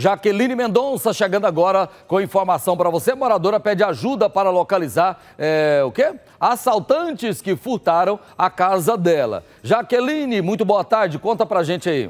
Jaqueline Mendonça chegando agora com informação para você. Moradora pede ajuda para localizar é, o quê? Assaltantes que furtaram a casa dela. Jaqueline, muito boa tarde. Conta pra gente aí.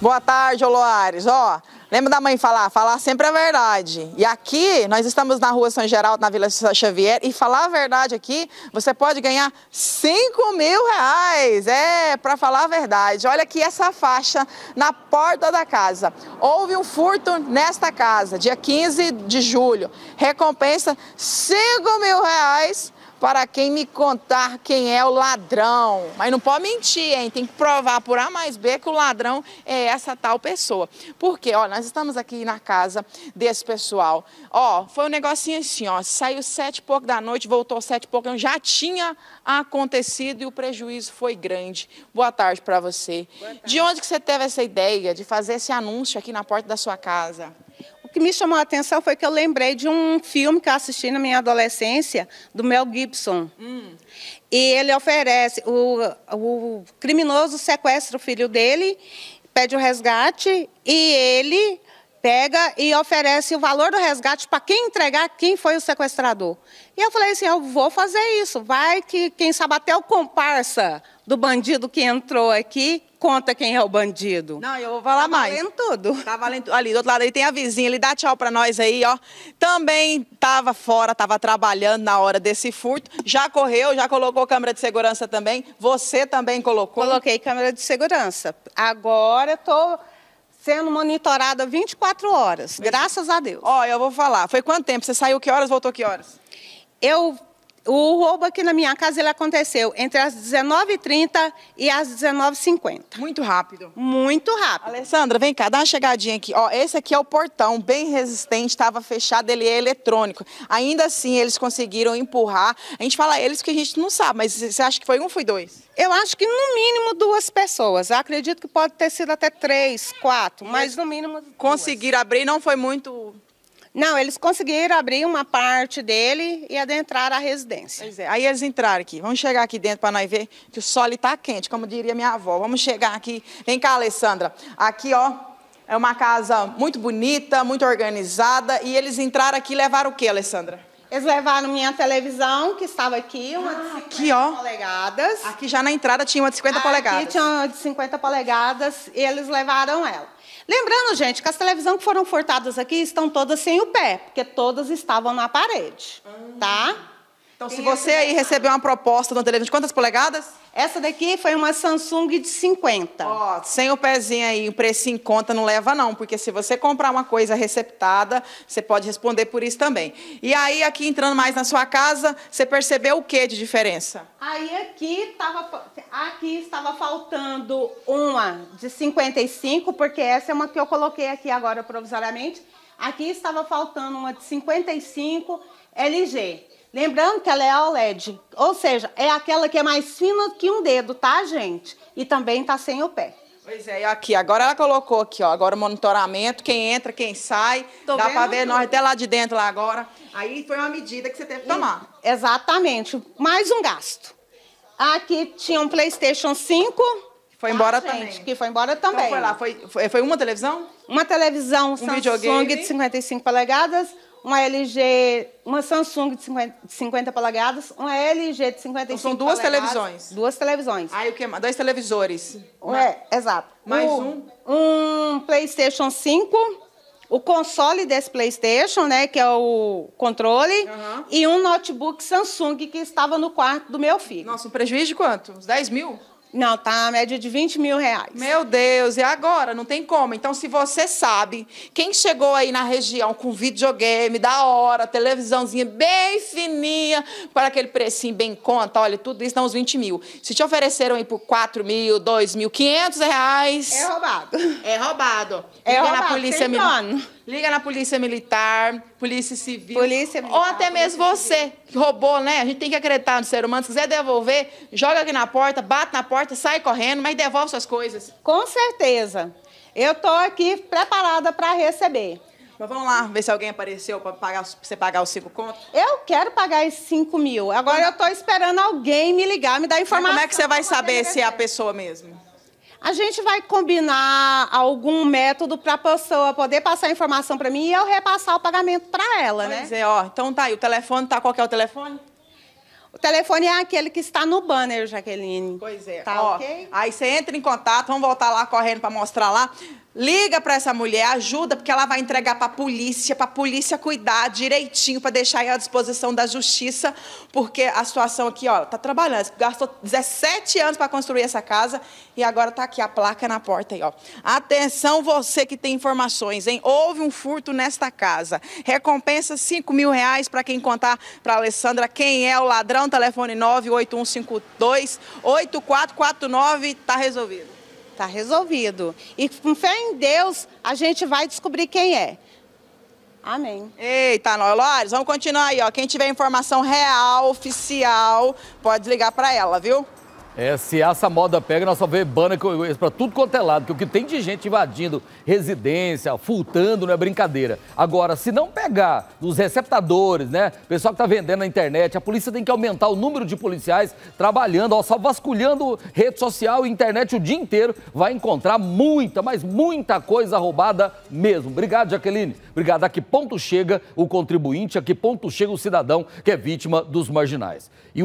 Boa tarde, Oloares. Ó, Lembra da mãe falar? Falar sempre a verdade. E aqui, nós estamos na rua São Geraldo, na Vila Xavier, e falar a verdade aqui, você pode ganhar 5 mil reais. É, para falar a verdade. Olha aqui essa faixa na porta da casa. Houve um furto nesta casa, dia 15 de julho. Recompensa 5 mil reais para quem me contar quem é o ladrão. Mas não pode mentir, hein? Tem que provar por A mais B que o ladrão é essa tal pessoa. Porque, ó, nós estamos aqui na casa desse pessoal. Ó, foi um negocinho assim, ó. Saiu sete e pouco da noite, voltou sete e pouco, então já tinha acontecido e o prejuízo foi grande. Boa tarde para você. Tarde. De onde que você teve essa ideia de fazer esse anúncio aqui na porta da sua casa? que me chamou a atenção foi que eu lembrei de um filme que eu assisti na minha adolescência, do Mel Gibson. Hum. E ele oferece, o, o criminoso sequestra o filho dele, pede o resgate, e ele pega e oferece o valor do resgate para quem entregar quem foi o sequestrador. E eu falei assim, eu vou fazer isso, vai que quem sabe até o comparsa do bandido que entrou aqui conta quem é o bandido. Não, eu vou falar tá mais. Tá valendo tudo. Tá valendo Ali, do outro lado, aí tem a vizinha, ele dá tchau pra nós aí, ó. Também tava fora, tava trabalhando na hora desse furto. Já correu, já colocou câmera de segurança também. Você também colocou? Coloquei câmera de segurança. Agora eu tô sendo monitorada 24 horas, graças a Deus. Ó, eu vou falar. Foi quanto tempo? Você saiu que horas, voltou que horas? Eu o roubo aqui na minha casa ele aconteceu entre as 19h30 e as 19h50. Muito rápido. Muito rápido. Alessandra, vem cá, dá uma chegadinha aqui. Ó, esse aqui é o portão, bem resistente, estava fechado, ele é eletrônico. Ainda assim, eles conseguiram empurrar. A gente fala eles que a gente não sabe, mas você acha que foi um ou foi dois? Eu acho que no mínimo duas pessoas. Eu acredito que pode ter sido até três, quatro, mas, mas no mínimo. Conseguir abrir não foi muito não, eles conseguiram abrir uma parte dele e adentrar a residência. Pois é, aí eles entraram aqui. Vamos chegar aqui dentro para nós ver que o sol está quente, como diria minha avó. Vamos chegar aqui. Vem cá, Alessandra. Aqui, ó, é uma casa muito bonita, muito organizada. E eles entraram aqui e levaram o quê, Alessandra? Eles levaram minha televisão, que estava aqui, ah, uma ah, de 50 aqui, ó. polegadas. Aqui já na entrada tinha uma de 50 aqui polegadas. Aqui tinha uma de 50 polegadas e eles levaram ela. Lembrando, gente, que as televisões que foram furtadas aqui estão todas sem o pé, porque todas estavam na parede, tá? Então, se você aí recebeu uma proposta de uma televisão de quantas polegadas? Essa daqui foi uma Samsung de 50. Ó, sem o pezinho aí, o preço em conta não leva não, porque se você comprar uma coisa receptada, você pode responder por isso também. E aí, aqui entrando mais na sua casa, você percebeu o que de diferença? Aí aqui estava aqui estava faltando uma de 55, porque essa é uma que eu coloquei aqui agora provisoriamente. Aqui estava faltando uma de 55 LG. Lembrando que ela é OLED, ou seja, é aquela que é mais fina que um dedo, tá, gente? E também tá sem o pé. Pois é, aqui, agora ela colocou aqui, ó, agora o monitoramento, quem entra, quem sai, Tô dá para ver nós até lá de dentro lá agora. Aí foi uma medida que você teve que tomar. Exatamente, mais um gasto. Aqui tinha um PlayStation 5. Foi embora ah, gente, também. Que foi embora também. Então foi lá, foi, foi, foi uma televisão? Uma televisão um Samsung videogame. de 55 polegadas, uma LG, uma Samsung de 50, de 50 polegadas, uma LG de 55 então, são duas televisões. Duas televisões. Aí o que mais? Dois televisores. É, exato. Mais o, um? Um PlayStation 5, o console desse PlayStation, né, que é o controle, uhum. e um notebook Samsung que estava no quarto do meu filho. Nossa, um prejuízo de quanto? Uns 10 mil? Não, tá a média de 20 mil reais. Meu Deus, e agora? Não tem como. Então, se você sabe, quem chegou aí na região com videogame da hora, televisãozinha bem fininha, para aquele precinho bem conta, olha, tudo isso dá uns 20 mil. Se te ofereceram aí por 4 mil, 2 mil, 500 reais... É roubado. É roubado. É roubado, na polícia militar liga na polícia militar, polícia civil, polícia militar, ou até mesmo você que roubou, né? A gente tem que acreditar no ser humano. Se quiser devolver, joga aqui na porta, bate na porta, sai correndo, mas devolve suas coisas. Com certeza. Eu tô aqui preparada para receber. Mas vamos lá ver se alguém apareceu para pagar, pra você pagar os cinco contos. Eu quero pagar esses cinco mil. Agora eu tô esperando alguém me ligar, me dar informação. Mas como é que você vai saber se é a pessoa mesmo? A gente vai combinar algum método para a pessoa poder passar a informação para mim e eu repassar o pagamento para ela, pois né? Pois é, ó. Então tá aí, o telefone tá qual que é o telefone? O telefone é aquele que está no banner, Jaqueline. Pois é. Tá ó, ok? Aí você entra em contato, vamos voltar lá correndo para mostrar lá. Liga para essa mulher, ajuda, porque ela vai entregar para a polícia, para a polícia cuidar direitinho, para deixar aí à disposição da justiça, porque a situação aqui, ó, tá trabalhando. Gastou 17 anos para construir essa casa e agora tá aqui a placa na porta aí, ó. Atenção você que tem informações, hein? Houve um furto nesta casa. Recompensa 5 mil reais para quem contar para Alessandra quem é o ladrão. Telefone 98152 8449, tá resolvido. Está resolvido. E com fé em Deus, a gente vai descobrir quem é. Amém. Eita, Lores, vamos continuar aí, ó. Quem tiver informação real, oficial, pode ligar para ela, viu? É, se essa moda pega, nós só vê banner para tudo quanto é lado, que o que tem de gente invadindo residência, furtando, não é brincadeira. Agora, se não pegar os receptadores, né, pessoal que está vendendo na internet, a polícia tem que aumentar o número de policiais trabalhando, ó, só vasculhando rede social e internet o dia inteiro, vai encontrar muita, mas muita coisa roubada mesmo. Obrigado, Jaqueline. Obrigado. A que ponto chega o contribuinte, a que ponto chega o cidadão que é vítima dos marginais. E um